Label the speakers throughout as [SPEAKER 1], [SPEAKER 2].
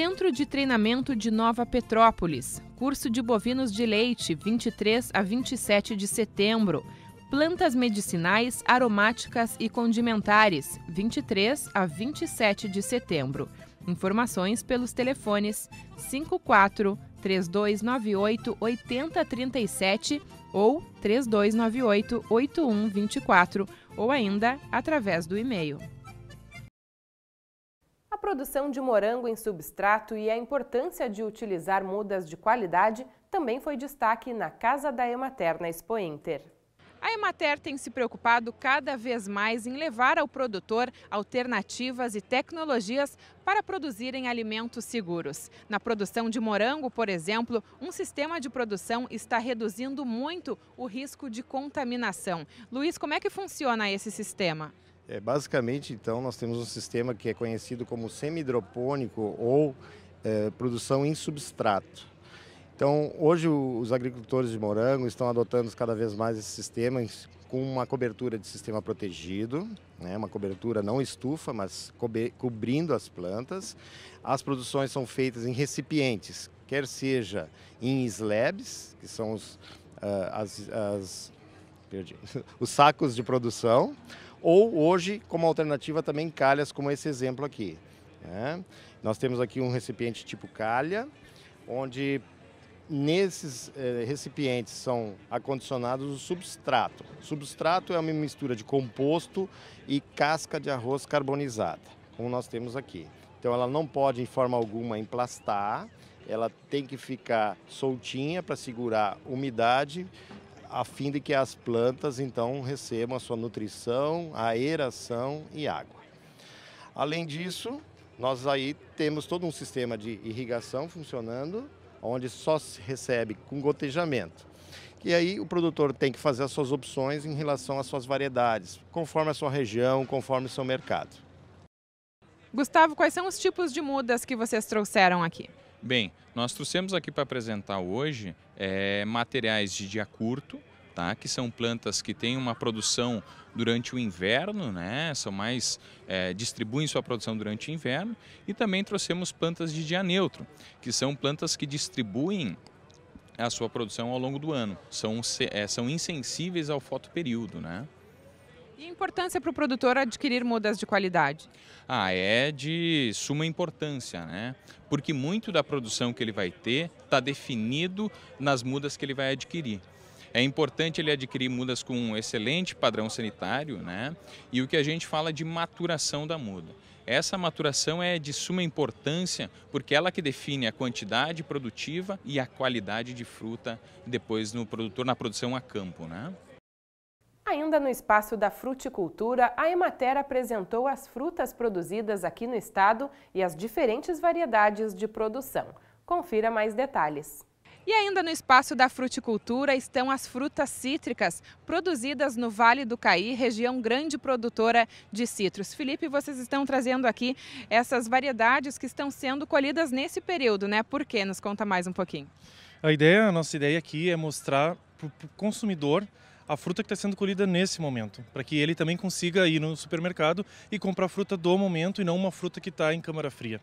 [SPEAKER 1] Centro de Treinamento de Nova Petrópolis, curso de bovinos de leite, 23 a 27 de setembro. Plantas medicinais, aromáticas e condimentares, 23 a 27 de setembro. Informações pelos telefones 54 3298 8037 ou 3298 8124 ou ainda através do e-mail produção de morango em substrato e a importância de utilizar mudas de qualidade também foi destaque na Casa da Emater, na Expo Inter. A Emater tem se preocupado cada vez mais em levar ao produtor alternativas e tecnologias para produzirem alimentos seguros. Na produção de morango, por exemplo, um sistema de produção está reduzindo muito o risco de contaminação. Luiz, como é que funciona esse sistema?
[SPEAKER 2] É, basicamente, então, nós temos um sistema que é conhecido como semi-hidropônico ou é, produção em substrato. Então, hoje os agricultores de morango estão adotando cada vez mais esse sistema com uma cobertura de sistema protegido, né, uma cobertura não estufa, mas cobrindo as plantas. As produções são feitas em recipientes, quer seja em slabs, que são os, uh, as, as, perdi, os sacos de produção, ou hoje como alternativa também calhas, como esse exemplo aqui. Né? Nós temos aqui um recipiente tipo calha, onde nesses eh, recipientes são acondicionados o substrato. substrato é uma mistura de composto e casca de arroz carbonizada, como nós temos aqui. Então ela não pode, em forma alguma, emplastar, ela tem que ficar soltinha para segurar umidade a fim de que as plantas então recebam a sua nutrição, aeração e água. Além disso, nós aí temos todo um sistema de irrigação funcionando, onde só se recebe com gotejamento. E aí o produtor tem que fazer as suas opções em relação às suas variedades, conforme a sua região, conforme o seu mercado.
[SPEAKER 1] Gustavo, quais são os tipos de mudas que vocês trouxeram aqui?
[SPEAKER 3] Bem, nós trouxemos aqui para apresentar hoje é, materiais de dia curto, tá? Que são plantas que têm uma produção durante o inverno, né? São mais é, distribuem sua produção durante o inverno e também trouxemos plantas de dia neutro, que são plantas que distribuem a sua produção ao longo do ano. São é, são insensíveis ao fotoperíodo, né?
[SPEAKER 1] E a importância para o produtor adquirir mudas de qualidade?
[SPEAKER 3] Ah, é de suma importância, né? Porque muito da produção que ele vai ter está definido nas mudas que ele vai adquirir. É importante ele adquirir mudas com um excelente padrão sanitário, né? E o que a gente fala de maturação da muda. Essa maturação é de suma importância porque ela que define a quantidade produtiva e a qualidade de fruta depois no produtor na produção a campo, né?
[SPEAKER 1] Ainda no espaço da fruticultura, a Emater apresentou as frutas produzidas aqui no estado e as diferentes variedades de produção. Confira mais detalhes. E ainda no espaço da fruticultura estão as frutas cítricas, produzidas no Vale do Caí, região grande produtora de citros. Felipe, vocês estão trazendo aqui essas variedades que estão sendo colhidas nesse período, né? Por quê? Nos conta mais um pouquinho.
[SPEAKER 4] A ideia, a nossa ideia aqui é mostrar para o consumidor a fruta que está sendo colhida nesse momento, para que ele também consiga ir no supermercado e comprar a fruta do momento e não uma fruta que está em câmara fria.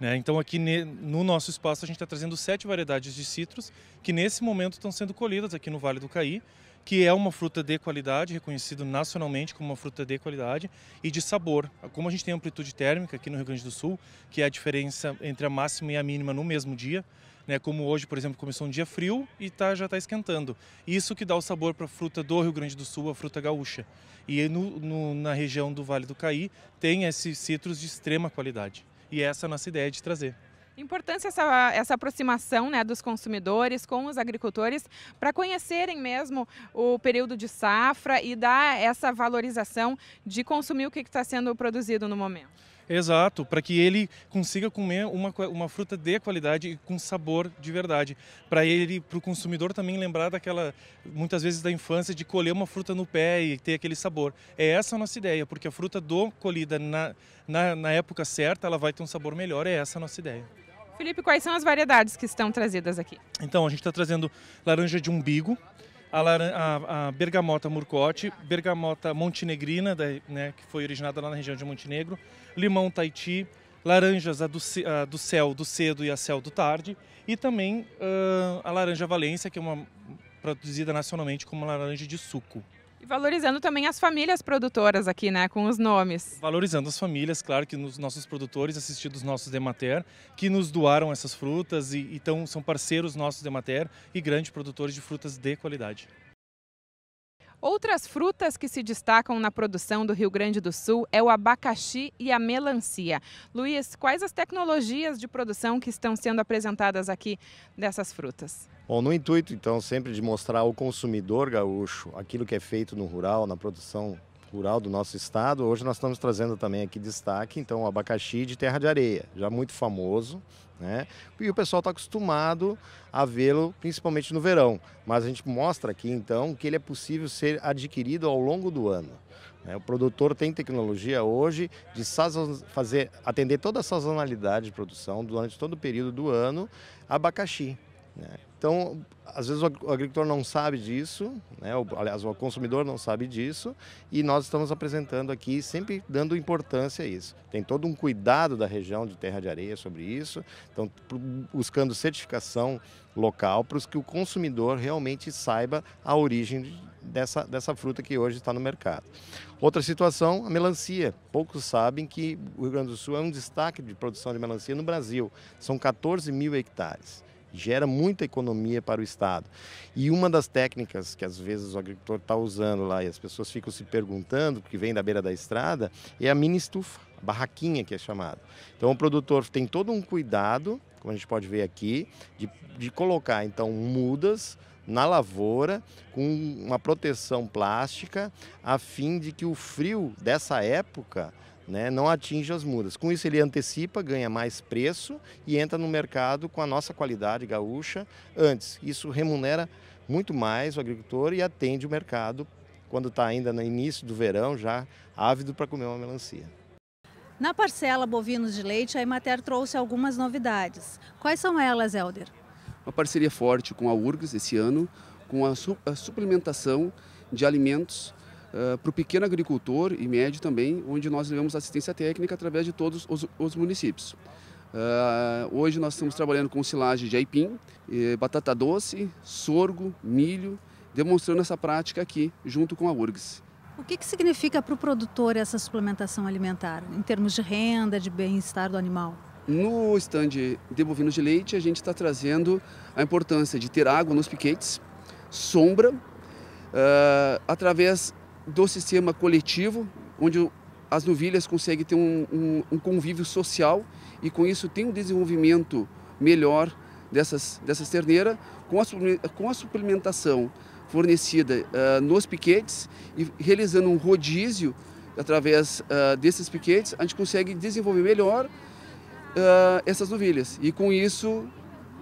[SPEAKER 4] Né? Então aqui no nosso espaço a gente está trazendo sete variedades de citros que nesse momento estão sendo colhidas aqui no Vale do Caí, que é uma fruta de qualidade, reconhecido nacionalmente como uma fruta de qualidade e de sabor. Como a gente tem amplitude térmica aqui no Rio Grande do Sul, que é a diferença entre a máxima e a mínima no mesmo dia, né? como hoje, por exemplo, começou um dia frio e tá, já está esquentando. Isso que dá o sabor para a fruta do Rio Grande do Sul, a fruta gaúcha. E no, no, na região do Vale do Caí tem esses citros de extrema qualidade. E essa é a nossa ideia de trazer.
[SPEAKER 1] Importância essa, essa aproximação né, dos consumidores com os agricultores para conhecerem mesmo o período de safra e dar essa valorização de consumir o que está sendo produzido no momento.
[SPEAKER 4] Exato, para que ele consiga comer uma, uma fruta de qualidade e com sabor de verdade. Para ele, para o consumidor também lembrar daquela, muitas vezes da infância, de colher uma fruta no pé e ter aquele sabor. É essa a nossa ideia, porque a fruta do colhida na, na, na época certa, ela vai ter um sabor melhor, é essa a nossa ideia.
[SPEAKER 1] Felipe, quais são as variedades que estão trazidas aqui?
[SPEAKER 4] Então, a gente está trazendo laranja de umbigo, a, a, a bergamota murcote, bergamota montenegrina, da, né, que foi originada lá na região de Montenegro, limão taiti, laranjas a do, a do, céu do cedo e a céu do tarde, e também a laranja valência, que é uma produzida nacionalmente como laranja de suco
[SPEAKER 1] valorizando também as famílias produtoras aqui, né, com os nomes.
[SPEAKER 4] Valorizando as famílias, claro, que nos nossos produtores assistidos nossos demater que nos doaram essas frutas e então são parceiros nossos demater e grandes produtores de frutas de qualidade.
[SPEAKER 1] Outras frutas que se destacam na produção do Rio Grande do Sul é o abacaxi e a melancia. Luiz, quais as tecnologias de produção que estão sendo apresentadas aqui dessas frutas?
[SPEAKER 2] Bom, no intuito, então, sempre de mostrar ao consumidor gaúcho aquilo que é feito no rural, na produção rural do nosso estado. Hoje nós estamos trazendo também aqui destaque, então, o abacaxi de terra de areia, já muito famoso, né? E o pessoal está acostumado a vê-lo, principalmente no verão. Mas a gente mostra aqui, então, que ele é possível ser adquirido ao longo do ano. Né? O produtor tem tecnologia hoje de fazer, atender toda a sazonalidade de produção durante todo o período do ano abacaxi. Né? Então, às vezes o agricultor não sabe disso, né? aliás, o consumidor não sabe disso, e nós estamos apresentando aqui, sempre dando importância a isso. Tem todo um cuidado da região de terra de areia sobre isso, então buscando certificação local para que o consumidor realmente saiba a origem dessa, dessa fruta que hoje está no mercado. Outra situação, a melancia. Poucos sabem que o Rio Grande do Sul é um destaque de produção de melancia no Brasil. São 14 mil hectares gera muita economia para o Estado. E uma das técnicas que às vezes o agricultor está usando lá e as pessoas ficam se perguntando, porque vem da beira da estrada, é a mini estufa, a barraquinha que é chamada. Então o produtor tem todo um cuidado, como a gente pode ver aqui, de, de colocar então mudas na lavoura com uma proteção plástica, a fim de que o frio dessa época né, não atinge as mudas. Com isso, ele antecipa, ganha mais preço e entra no mercado com a nossa qualidade gaúcha antes. Isso remunera muito mais o agricultor e atende o mercado quando está ainda no início do verão, já ávido para comer uma melancia.
[SPEAKER 5] Na parcela bovinos de leite, a Emater trouxe algumas novidades. Quais são elas, Helder?
[SPEAKER 6] Uma parceria forte com a URGS esse ano, com a, a suplementação de alimentos para o pequeno agricultor e médio também, onde nós levamos assistência técnica através de todos os, os municípios. Uh, hoje nós estamos trabalhando com silagem de aipim, eh, batata doce, sorgo, milho, demonstrando essa prática aqui junto com a URGS. O
[SPEAKER 5] que, que significa para o produtor essa suplementação alimentar, em termos de renda, de bem-estar do
[SPEAKER 6] animal? No estande de bovinos de leite, a gente está trazendo a importância de ter água nos piquetes, sombra, uh, através do sistema coletivo, onde as novilhas conseguem ter um, um, um convívio social e com isso tem um desenvolvimento melhor dessas, dessas terneiras, com a, com a suplementação fornecida uh, nos piquetes e realizando um rodízio através uh, desses piquetes, a gente consegue desenvolver melhor uh, essas novilhas e com isso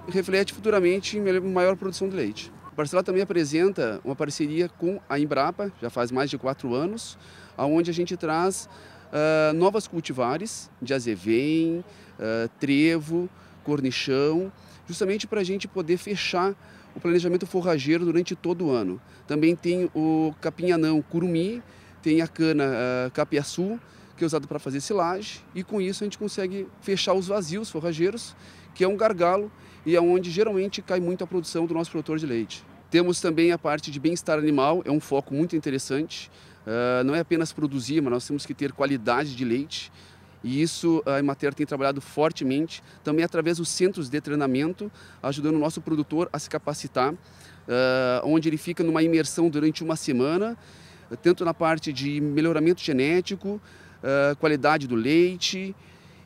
[SPEAKER 6] reflete futuramente em maior produção de leite. O parcela também apresenta uma parceria com a Embrapa, já faz mais de quatro anos, onde a gente traz uh, novas cultivares de azevém, uh, trevo, cornichão, justamente para a gente poder fechar o planejamento forrageiro durante todo o ano. Também tem o capinhanão curumi, tem a cana uh, capiaçu, que é usado para fazer silagem, e com isso a gente consegue fechar os vazios forrageiros que é um gargalo e é onde geralmente cai muito a produção do nosso produtor de leite. Temos também a parte de bem-estar animal, é um foco muito interessante. Uh, não é apenas produzir, mas nós temos que ter qualidade de leite. E isso a Emater tem trabalhado fortemente, também através dos centros de treinamento, ajudando o nosso produtor a se capacitar, uh, onde ele fica numa imersão durante uma semana, tanto na parte de melhoramento genético, uh, qualidade do leite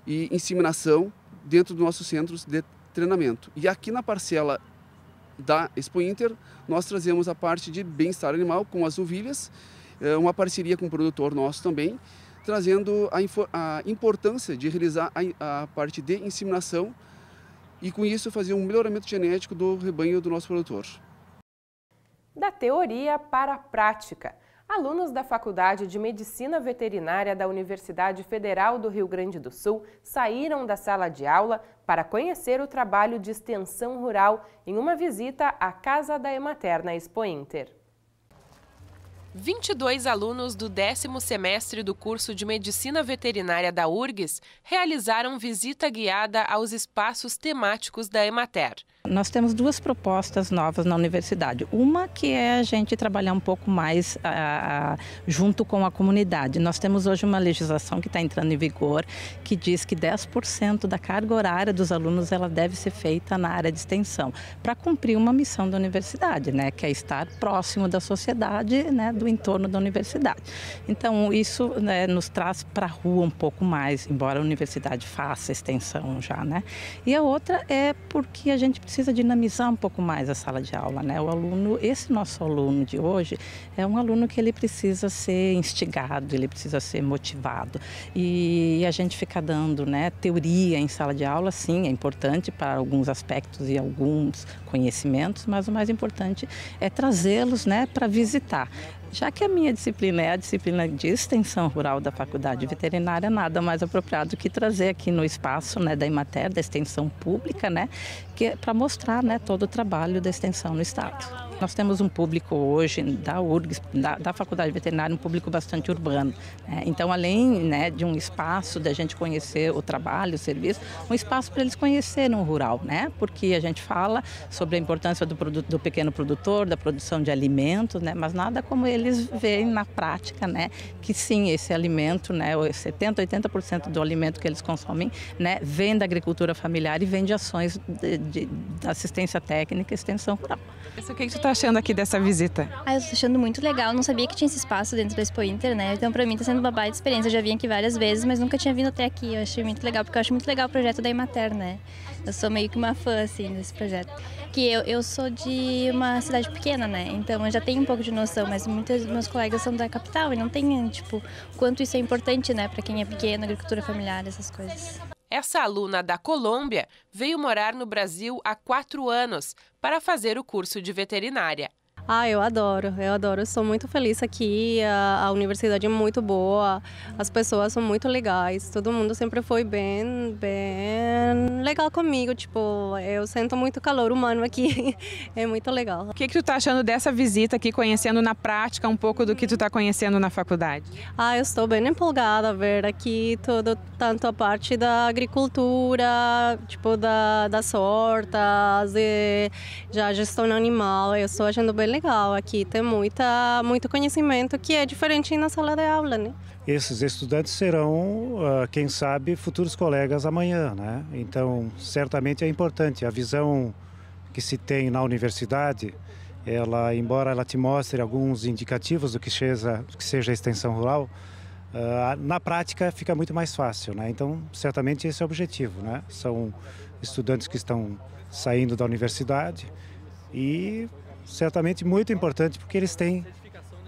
[SPEAKER 6] e inseminação, dentro dos nossos centros de treinamento. E aqui na parcela da Expo Inter, nós trazemos a parte de bem-estar animal com as ovelhas, eh, uma parceria com o produtor nosso também, trazendo a, a importância de realizar a, a, parte de inseminação e com isso fazer um melhoramento genético do rebanho do nosso produtor.
[SPEAKER 1] Da teoria para a prática. Alunos da Faculdade de Medicina Veterinária da Universidade Federal do Rio Grande do Sul saíram da sala de aula para conhecer o trabalho de extensão rural em uma visita à Casa da Ematerna Expo Inter. 22 alunos do décimo semestre do curso de Medicina Veterinária da URGS realizaram visita guiada aos espaços temáticos da Emater.
[SPEAKER 5] Nós temos duas propostas novas na universidade. Uma que é a gente trabalhar um pouco mais a, ah, a, ah, junto com a comunidade. Nós temos hoje uma legislação que está entrando em vigor que diz que 10% da carga horária dos alunos ela deve ser feita na área de extensão para cumprir uma missão da universidade, né, que é estar próximo da sociedade, né, do entorno da universidade. Então isso né, nos traz para a rua um pouco mais, embora a universidade faça extensão já, né. E a outra é porque a gente precisa precisa dinamizar um pouco mais a sala de aula, né? O aluno, esse nosso aluno de hoje, é um aluno que ele precisa ser instigado, ele precisa ser motivado. E a gente fica dando, né, teoria em sala de aula, sim, é importante para alguns aspectos e alguns conhecimentos, mas o mais importante é trazê-los, né, para visitar. Já que a minha disciplina é a disciplina de extensão rural da Faculdade Veterinária, nada mais apropriado que trazer aqui no espaço né, da Imater, da extensão pública, né, que é para mostrar né, todo o trabalho da extensão no Estado. Nós temos um público hoje da URGS, da, da Faculdade Veterinária, um público bastante urbano. Né? Então, além né, de um espaço da gente conhecer o trabalho, o serviço, um espaço para eles conhecerem o rural, né? Porque a gente fala sobre a importância do, produto, do pequeno produtor, da produção de alimentos, né? Mas nada como eles veem na prática, né? Que sim, esse alimento, né? 70, 80% do alimento que eles consomem, né? Vem da agricultura familiar e vem de ações de, de, de assistência técnica e extensão rural. Isso só queria que tu está achando aqui dessa visita?
[SPEAKER 1] Ah, eu estou achando muito legal. Não sabia que tinha esse espaço dentro da Expo Inter, né? Então, para mim, está sendo uma baita experiência. Eu já vim aqui várias vezes, mas nunca tinha vindo até aqui. Eu achei muito legal, porque eu acho muito legal o projeto da Imater, né? Eu sou meio que uma fã, assim, desse projeto. Que eu, eu sou de uma cidade pequena, né? Então, eu já tenho um pouco de noção, mas muitos meus colegas são da capital e não
[SPEAKER 5] têm, tipo, quanto isso é importante, né? Para quem é pequeno, agricultura familiar, essas coisas.
[SPEAKER 1] Essa aluna da Colômbia veio morar no Brasil há quatro anos para fazer o curso de veterinária.
[SPEAKER 5] Ah, eu adoro, eu adoro. Eu sou muito feliz aqui. A, a, universidade é muito boa, as pessoas são muito legais. Todo mundo sempre foi bem, bem legal comigo. Tipo, eu sinto muito calor humano aqui. é muito legal. O que,
[SPEAKER 1] que tu tá achando dessa visita aqui, conhecendo na prática um pouco do que tu tá uhum. conhecendo na faculdade?
[SPEAKER 5] Ah, eu estou bem empolgada a ver aqui todo, tanto a parte da agricultura, tipo da, das hortas, e já gestão animal. Eu estou achando bem legal legal aqui, tem muita, muito conhecimento que é diferente na sala de aula, né?
[SPEAKER 4] Esses estudantes serão, ah, quem sabe, futuros colegas amanhã, né? Então, certamente é importante. A visão que se tem na universidade, ela, embora ela te mostre alguns indicativos do que seja, que seja a extensão rural, ah, na prática fica muito mais fácil, né? Então, certamente esse é o objetivo, né? São estudantes que estão saindo da universidade e certamente muito importante, porque eles têm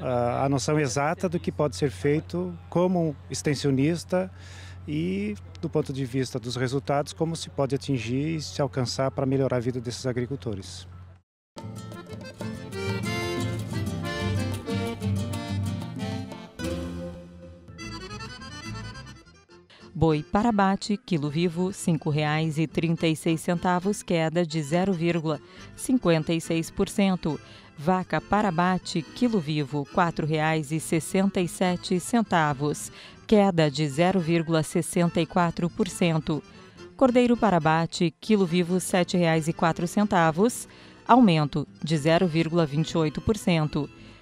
[SPEAKER 4] a, ah, a noção exata do que pode ser feito como extensionista e, do ponto de vista dos resultados, como se pode atingir e se alcançar para melhorar a vida desses agricultores.
[SPEAKER 5] Boi para abate, quilo vivo, R$ 5,36, queda de 0,56%. Vaca para abate, quilo vivo, R$ 4,67, queda de 0,64%. Cordeiro para abate, quilo vivo, R$ 7,04, aumento de 0,28%.